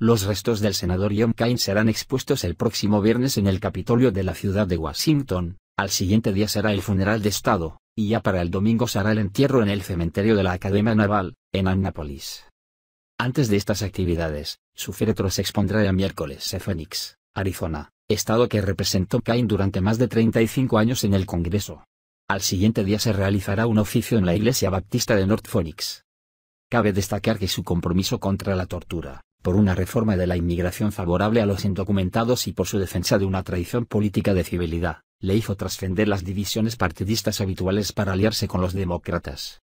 Los restos del senador John Kane serán expuestos el próximo viernes en el Capitolio de la ciudad de Washington, al siguiente día será el funeral de Estado, y ya para el domingo será el entierro en el cementerio de la Academia Naval, en Annapolis. Antes de estas actividades, su féretro se expondrá el miércoles en Phoenix, Arizona, estado que representó Cain durante más de 35 años en el Congreso. Al siguiente día se realizará un oficio en la iglesia baptista de North Phoenix. Cabe destacar que su compromiso contra la tortura, por una reforma de la inmigración favorable a los indocumentados y por su defensa de una tradición política de civilidad, le hizo trascender las divisiones partidistas habituales para aliarse con los demócratas.